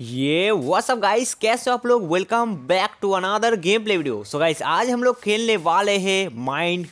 ये WhatsApp guys कैसे आप लोग welcome back to another game play video so guys आज हम लोग खेलने वाले हैं माइंड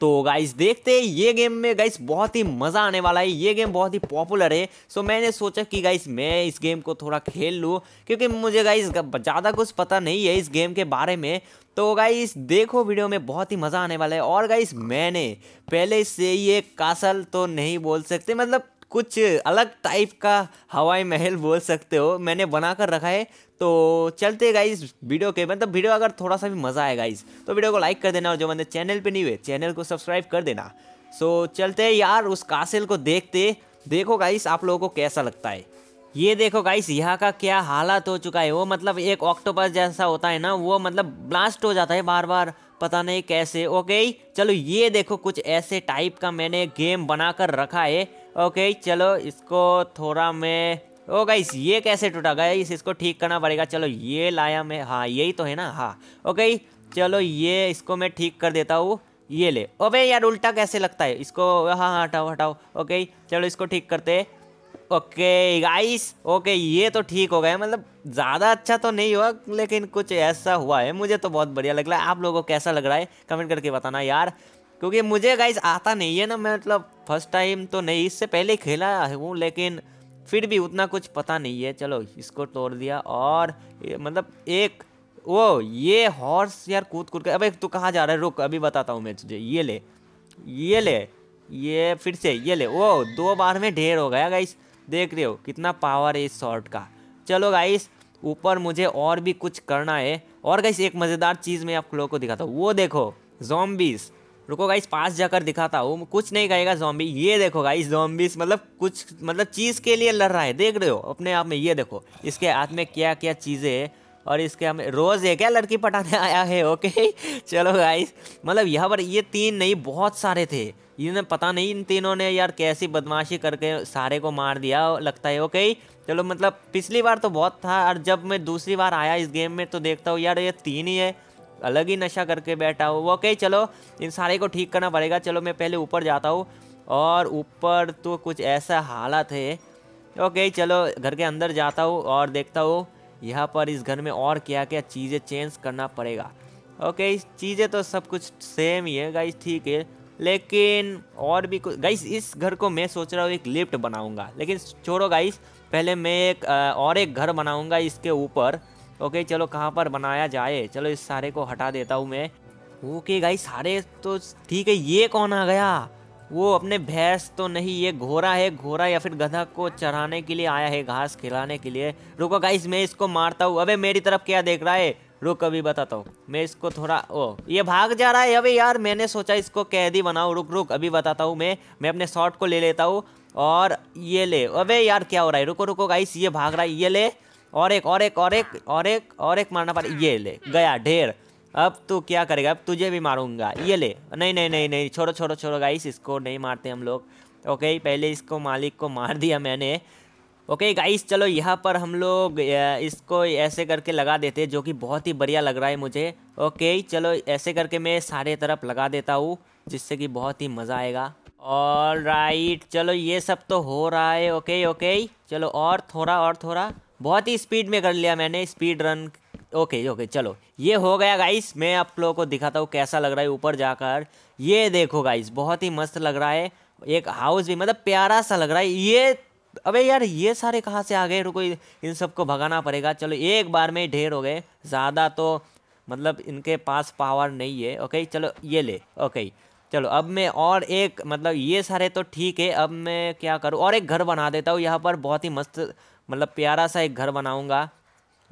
तो गाइस देखते हैं ये गेम में गाइस बहुत ही मज़ा आने वाला है ये गेम बहुत ही पॉपुलर है सो मैंने सोचा कि गाइस मैं इस गेम को थोड़ा खेल लूँ क्योंकि मुझे गाइस ज़्यादा कुछ पता नहीं है इस गेम के बारे में तो गाइस देखो वीडियो में बहुत ही मज़ा आने वाला है और गाइस मैंने पहले से ये कासल तो नहीं बोल सकते मतलब कुछ अलग टाइप का हवाई महल बोल सकते हो मैंने बना कर रखा है तो चलते गाइज वीडियो के मतलब वीडियो अगर थोड़ा सा भी मज़ा आए गाइज तो वीडियो को लाइक कर देना और जो मैंने चैनल पे नहीं हुए चैनल को सब्सक्राइब कर देना सो चलते यार उस कासिल को देखते देखो गाइस आप लोगों को कैसा लगता है ये देखो गाइस यहाँ का क्या हालत हो चुका है वो मतलब एक ऑक्टोपस जैसा होता है ना वो मतलब ब्लास्ट हो जाता है बार बार पता नहीं कैसे ओके चलो ये देखो कुछ ऐसे टाइप का मैंने गेम बना कर रखा है ओके चलो इसको थोड़ा मैं ओ गाइस ये कैसे टूटा गाइस इसको ठीक करना पड़ेगा चलो ये लाया मैं हाँ यही तो है ना हाँ ओके चलो ये इसको मैं ठीक कर देता हूँ ये ले ओबे यार उल्टा कैसे लगता है इसको हाँ हाँ हटाओ हटाओ ओके चलो इसको ठीक करते ओके गाइस ओके ये तो ठीक हो गया मतलब ज़्यादा अच्छा तो नहीं हुआ लेकिन कुछ ऐसा हुआ है मुझे तो बहुत बढ़िया लग रहा है आप लोगों को कैसा लग रहा है कमेंट करके बताना यार क्योंकि मुझे गाइस आता नहीं है ना मैं मतलब फर्स्ट टाइम तो नहीं इससे पहले खेला हूँ लेकिन फिर भी उतना कुछ पता नहीं है चलो इसको तोड़ दिया और मतलब एक वो ये हॉर्स यार कूद कूद कर एक तू तो कहाँ जा रहा है रुक अभी बताता हूँ मैं तुझे ये ले ये ले ये फिर से ये ले वो दो बार में ढेर हो गया गाइस देख रहे हो कितना पावर है इस शॉर्ट का चलो गाइस ऊपर मुझे और भी कुछ करना है और गाइस एक मज़ेदार चीज़ मैं आप लोगों को दिखाता हूँ वो देखो जोम्बिस रुको गाइस पास जाकर दिखाता हूँ कुछ नहीं कहेगा जॉम्बी ये देखो गाइस जॉम्बीज मतलब कुछ मतलब चीज़ के लिए लड़ रहा है देख रहे हो अपने आप में ये देखो इसके हाथ में क्या क्या चीज़ें है और इसके हमें रोज़ है क्या लड़की पटाने आया है ओके चलो गाइस मतलब यहाँ पर ये तीन नहीं बहुत सारे थे इन्हें पता नहीं इन तीनों ने यार कैसी बदमाशी करके सारे को मार दिया लगता है ओके चलो मतलब पिछली बार तो बहुत था और जब मैं दूसरी बार आया इस गेम में तो देखता हूँ यार ये तीन ही है अलग ही नशा करके बैठा हो ओके चलो इन सारे को ठीक करना पड़ेगा चलो मैं पहले ऊपर जाता हूँ और ऊपर तो कुछ ऐसा हालत है ओके चलो घर के अंदर जाता हूँ और देखता हूँ यहाँ पर इस घर में और क्या क्या चीज़ें चेंज करना पड़ेगा ओके चीज़ें तो सब कुछ सेम ही है गाइस ठीक है लेकिन और भी कुछ गाइस इस घर को मैं सोच रहा हूँ एक लिफ्ट बनाऊँगा लेकिन छोड़ो गाइस पहले मैं एक और एक घर बनाऊँगा इसके ऊपर ओके चलो कहाँ पर बनाया जाए चलो इस सारे को हटा देता हूँ मैं ओके गाई सारे तो ठीक है ये कौन आ गया वो अपने भैंस तो नहीं ये घोरा है घोरा या फिर गधा को चढ़ाने के लिए आया है घास खिलाने के लिए रुको गाइस मैं इसको मारता हूँ अबे मेरी तरफ क्या देख रहा है रुक अभी बताता हूँ मैं इसको थोड़ा ओ ये भाग जा रहा है अबे यार मैंने सोचा इसको कैदी बनाओ रुक रुक अभी बताता हूँ मैं मैं अपने शॉर्ट को ले लेता हूँ और ये ले अबे यार क्या हो रहा है रुको रुको गाइस ये भाग रहा है ये ले और एक और एक और एक और एक और एक मारना पड़ा ये ले गया ढेर अब तू क्या करेगा अब तुझे भी मारूंगा ये ले नहीं नहीं नहीं नहीं छोड़ो छोड़ो छोड़ो गाइस इसको नहीं मारते हम लोग ओके पहले इसको मालिक को मार दिया मैंने ओके गाइस चलो यहाँ पर हम लोग इसको ऐसे करके लगा देते जो कि बहुत ही बढ़िया लग रहा है मुझे ओके चलो ऐसे करके मैं सारे तरफ लगा देता हूँ जिससे कि बहुत ही मज़ा आएगा ऑल राइट चलो ये सब तो हो रहा है ओके ओके चलो और थोड़ा और थोड़ा बहुत ही स्पीड में कर लिया मैंने स्पीड रन ओके ओके चलो ये हो गया गाइस मैं आप लोगों को दिखाता हूँ कैसा लग रहा है ऊपर जाकर ये देखो गाइस बहुत ही मस्त लग रहा है एक हाउस भी मतलब प्यारा सा लग रहा है ये अबे यार ये सारे कहाँ से आ गए रुको इन सबको भगाना पड़ेगा चलो एक बार में ढेर हो गए ज़्यादा तो मतलब इनके पास पावर नहीं है ओके चलो ये ले ओके चलो अब मैं और एक मतलब ये सारे तो ठीक है अब मैं क्या करूँ और एक घर बना देता हूँ यहाँ पर बहुत ही मस्त मतलब प्यारा सा एक घर बनाऊँगा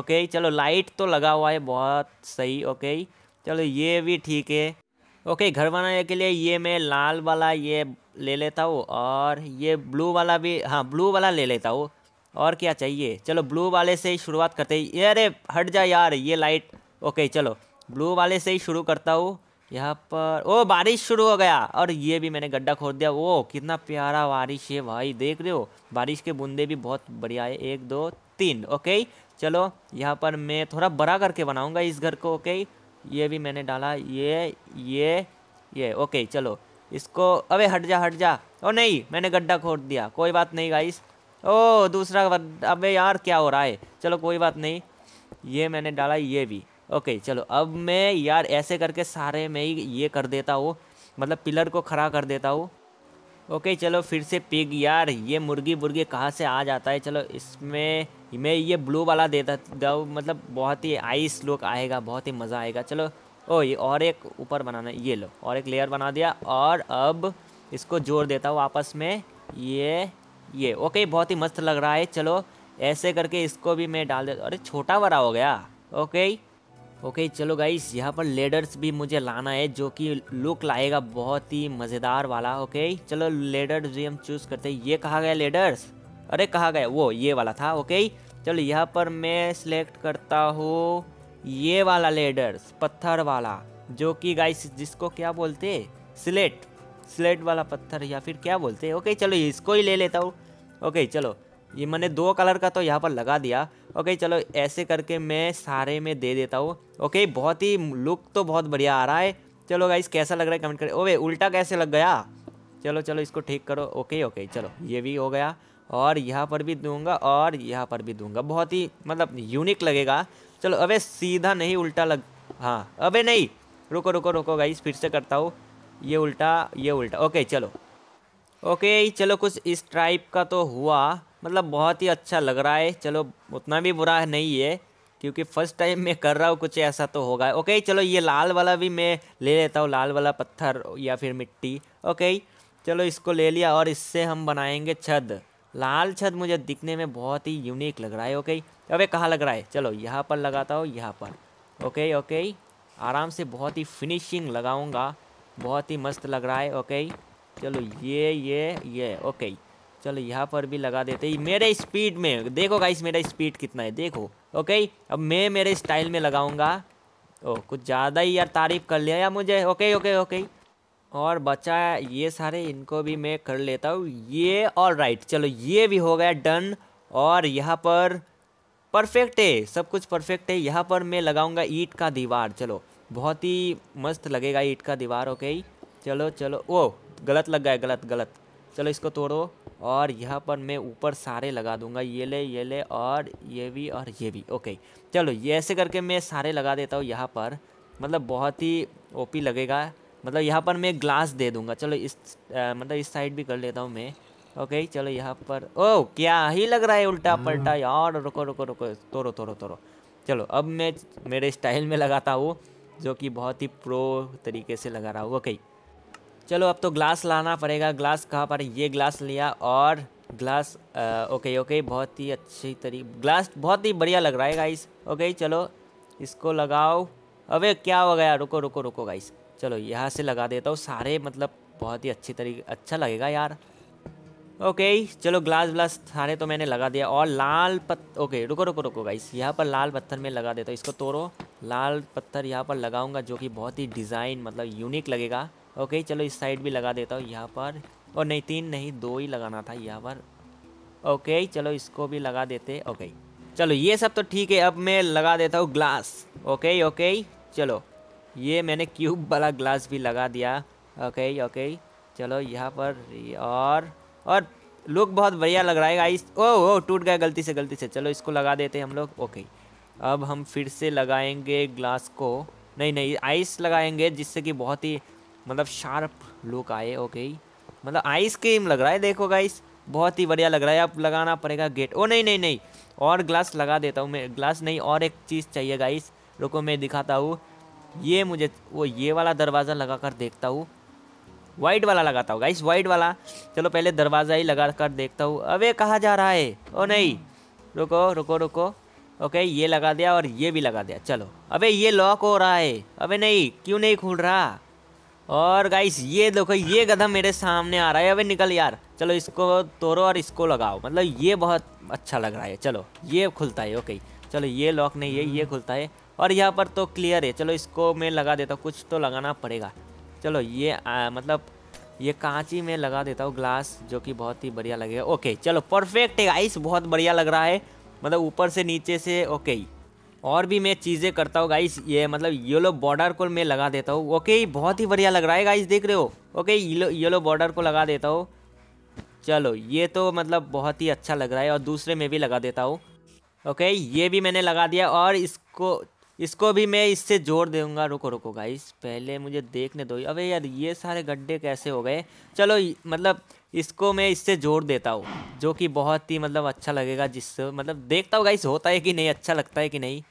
ओके चलो लाइट तो लगा हुआ है बहुत सही ओके चलो ये भी ठीक है ओके घर बनाने के लिए ये मैं लाल वाला ये ले लेता हूँ और ये ब्लू वाला भी हाँ ब्लू वाला ले लेता हूँ और क्या चाहिए चलो ब्लू वाले से ही शुरुआत करते हैं अरे हट जा यार ये लाइट ओके चलो ब्लू वाले से ही शुरू करता हूँ यहाँ पर ओ बारिश शुरू हो गया और ये भी मैंने गड्ढा खोद दिया वो कितना प्यारा बारिश है भाई देख रहे हो बारिश के बूंदे भी बहुत बढ़िया है एक दो तीन ओके चलो यहाँ पर मैं थोड़ा बड़ा करके बनाऊँगा इस घर को ओके ये भी मैंने डाला ये ये ये ओके चलो इसको अबे हट जा हट जा ओ नहीं मैंने गड्ढा खोद दिया कोई बात नहीं गाइस ओ दूसरा अबे यार क्या हो रहा है चलो कोई बात नहीं ये मैंने डाला ये भी ओके चलो अब मैं यार ऐसे करके सारे में ही ये कर देता हूँ मतलब पिलर को खड़ा कर देता हूँ ओके चलो फिर से पिग यार ये मुर्गी मुर्गी कहाँ से आ जाता है चलो इसमें मैं ये ब्लू वाला देता दू मतलब बहुत ही आइस लुक आएगा बहुत ही मज़ा आएगा चलो ओ ये और एक ऊपर बनाना ये लो और एक लेयर बना दिया और अब इसको जोड़ देता हूँ आपस में ये ये ओके बहुत ही मस्त लग रहा है चलो ऐसे करके इसको भी मैं डाल देता अरे छोटा बड़ा हो गया ओके ओके चलो गाइस यहाँ पर लेडर्स भी मुझे लाना है जो कि लुक लाएगा बहुत ही मज़ेदार वाला ओके चलो लेडर्स भी हम चूज़ करते हैं ये कहा गया लेडर्स अरे कहा गया वो ये वाला था ओके चलो यहाँ पर मैं सिलेक्ट करता हूँ ये वाला लेडर्स पत्थर वाला जो कि गाइस जिसको क्या बोलते स्लेट स्लेट वाला पत्थर या फिर क्या बोलते ओके चलो इसको ही ले लेता हूँ ओके चलो ये मैंने दो कलर का तो यहाँ पर लगा दिया ओके चलो ऐसे करके मैं सारे में दे देता हूँ ओके बहुत ही लुक तो बहुत बढ़िया आ रहा है चलो गाइस कैसा लग रहा है कमेंट करें ओवे उल्टा कैसे लग गया चलो चलो इसको ठीक करो ओके ओके चलो ये भी हो गया और यहाँ पर भी दूंगा और यहाँ पर भी दूंगा बहुत ही मतलब यूनिक लगेगा चलो अबे सीधा नहीं उल्टा लग हाँ अबे नहीं रुको रुको रुको गाइस फिर से करता हूँ ये उल्टा ये उल्टा ओके चलो ओके चलो कुछ इस टाइप का तो हुआ मतलब बहुत ही अच्छा लग रहा है चलो उतना भी बुरा नहीं है क्योंकि फर्स्ट टाइम मैं कर रहा हूँ कुछ ऐसा तो होगा ओके चलो ये लाल वाला भी मैं ले लेता हूँ लाल वाला पत्थर या फिर मिट्टी ओके चलो इसको ले लिया और इससे हम बनाएंगे छत लाल छत मुझे दिखने में बहुत ही यूनिक लग रहा है ओके अबे कहाँ लग रहा है चलो यहाँ पर लगाता हूँ यहाँ पर ओके ओके आराम से बहुत ही फिनिशिंग लगाऊँगा बहुत ही मस्त लग रहा है ओके चलो ये ये ये ओके चलो यहाँ पर भी लगा देते हैं मेरे स्पीड में देखो गाइस मेरा स्पीड कितना है देखो ओके अब मैं मेरे स्टाइल में लगाऊंगा ओ कुछ ज़्यादा ही यार तारीफ कर लिया यार मुझे ओके ओके ओके और बचा ये सारे इनको भी मैं कर लेता हूँ ये और राइट चलो ये भी हो गया डन और यहाँ पर परफेक्ट है सब कुछ परफेक्ट है यहाँ पर मैं लगाऊँगा ईट का दीवार चलो बहुत ही मस्त लगेगा ईट का दीवार ओके चलो चलो ओ गलत लग गया गलत गलत चलो इसको तोड़ो और यहाँ पर मैं ऊपर सारे लगा दूंगा ये ले ये ले और ये भी और ये भी ओके चलो ये ऐसे करके मैं सारे लगा देता हूँ यहाँ पर मतलब बहुत ही ओपी लगेगा मतलब यहाँ पर मैं ग्लास दे दूंगा चलो इस आ, मतलब इस साइड भी कर लेता हूँ मैं ओके चलो यहाँ पर ओ क्या ही लग रहा है उल्टा पलटा हम्म। यार रुको रुको रुको तोड़ो तोड़ो तोड़ो चलो अब मैं मेरे स्टाइल में लगाता हूँ जो कि बहुत ही प्रो तरीके से लगा रहा हूँ ओके चलो अब तो ग्लास लाना पड़ेगा ग्लास कहाँ पर ये ग्लास लिया और ग्लास आ, ओके ओके बहुत ही अच्छी तरी ग्लास बहुत ही बढ़िया लग रहा है गाइस ओके चलो इसको लगाओ अबे क्या हो गया रुको रुको रुको गाइस चलो यहाँ से लगा देता हूँ सारे मतलब बहुत ही अच्छी तरीके अच्छा लगेगा यार ओके चलो ग्लास व्लास सारे तो मैंने लगा दिया और लाल पत् ओके रुको रुको रुको गाइस यहाँ पर लाल पत्थर में लगा देता हूँ इसको तोड़ो लाल पत्थर यहाँ पर लगाऊंगा जो कि बहुत ही डिज़ाइन मतलब यूनिक लगेगा ओके चलो इस साइड भी लगा देता हूँ यहाँ पर और नहीं तीन नहीं दो ही लगाना था यहाँ पर ओके चलो इसको भी लगा देते ओके चलो ये सब तो ठीक है अब मैं लगा देता हूँ ग्लास ओके ओके चलो ये मैंने क्यूब वाला ग्लास भी लगा दिया ओके ओके चलो यहाँ पर और और लुक बहुत बढ़िया लग रहा है गाइस ओ ओ टूट गया गलती से गलती से चलो इसको लगा देते हैं हम लोग ओके अब हम फिर से लगाएंगे ग्लास को नहीं नहीं आइस लगाएंगे जिससे कि बहुत ही मतलब शार्प लुक आए ओके मतलब आइसक्रीम लग रहा है देखो गाइस बहुत ही बढ़िया लग रहा है अब लगाना पड़ेगा गेट ओ नहीं नहीं नहीं और ग्लास लगा देता हूँ मैं ग्लास नहीं और एक चीज़ चाहिए गाइस रुको मैं दिखाता हूँ ये मुझे वो ये वाला दरवाज़ा लगा कर देखता हूँ वाइट वाला लगाता हूँ गाइस वाइट वाला चलो पहले दरवाज़ा ही लगा कर देखता हूँ ये कहाँ जा रहा है ओ नहीं रुको रुको रुको ओके ये लगा दिया और ये भी लगा दिया चलो अबे ये लॉक हो रहा है अबे नहीं क्यों नहीं खुल रहा और गाइस ये देखो ये गधा मेरे सामने आ रहा है अभी निकल यार चलो इसको तोड़ो और इसको लगाओ मतलब ये बहुत अच्छा लग रहा है चलो ये खुलता है ओके चलो ये लॉक नहीं है ये खुलता है और यहाँ पर तो क्लियर है चलो इसको मैं लगा देता हूँ कुछ तो लगाना पड़ेगा चलो ये आ, मतलब ये कांची में लगा देता हूँ ग्लास जो कि बहुत ही बढ़िया लगेगा ओके चलो परफेक्ट है गाइस बहुत बढ़िया लग रहा है मतलब ऊपर से नीचे से ओके और भी मैं चीज़ें करता हूँ गाइस ये मतलब येलो बॉर्डर को मैं लगा देता हूँ ओके बहुत ही बढ़िया लग रहा है गाइस देख रहे हो ओके येलो येलो बॉर्डर को लगा देता हूँ चलो ये तो मतलब बहुत ही अच्छा लग रहा है और दूसरे में भी लगा देता हूँ ओके ये भी मैंने लगा दिया और इसको इसको भी मैं इससे जोड़ दूंगा रुको रुको गाइस पहले मुझे देखने दो अबे यार ये सारे गड्ढे कैसे हो गए चलो मतलब इसको मैं इससे जोड़ देता हूँ जो कि बहुत ही मतलब अच्छा लगेगा जिससे मतलब देखता हूँ गाइस होता है कि नहीं अच्छा लगता है कि नहीं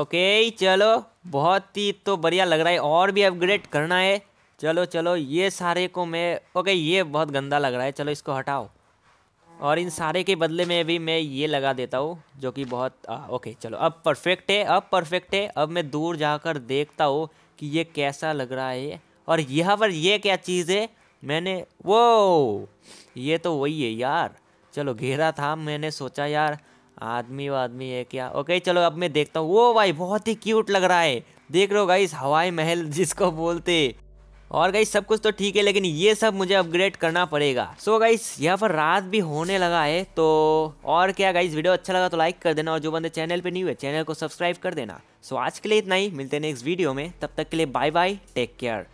ओके चलो बहुत ही तो बढ़िया लग रहा है और भी अपग्रेड करना है चलो चलो ये सारे को मैं ओके ये बहुत गंदा लग रहा है चलो इसको हटाओ और इन सारे के बदले में भी मैं ये लगा देता हूँ जो कि बहुत आ, ओके चलो अब परफेक्ट है अब परफेक्ट है अब मैं दूर जाकर देखता हूँ कि ये कैसा लग रहा है और यहाँ पर ये क्या चीज़ है मैंने वो ये तो वही है यार चलो घेरा था मैंने सोचा यार आदमी आदमी है क्या ओके चलो अब मैं देखता हूँ वो भाई बहुत ही क्यूट लग रहा है देख रहे हो गाइस हवाई महल जिसको बोलते और गई सब कुछ तो ठीक है लेकिन ये सब मुझे अपग्रेड करना पड़ेगा सो गई गाइस यहाँ पर रात भी होने लगा है तो और क्या गाइज वीडियो अच्छा लगा तो लाइक कर देना और जो बंदे चैनल पे नहीं हुए चैनल को सब्सक्राइब कर देना सो आज के लिए इतना ही मिलते हैं नेक्स्ट वीडियो में तब तक के लिए बाय बाय टेक केयर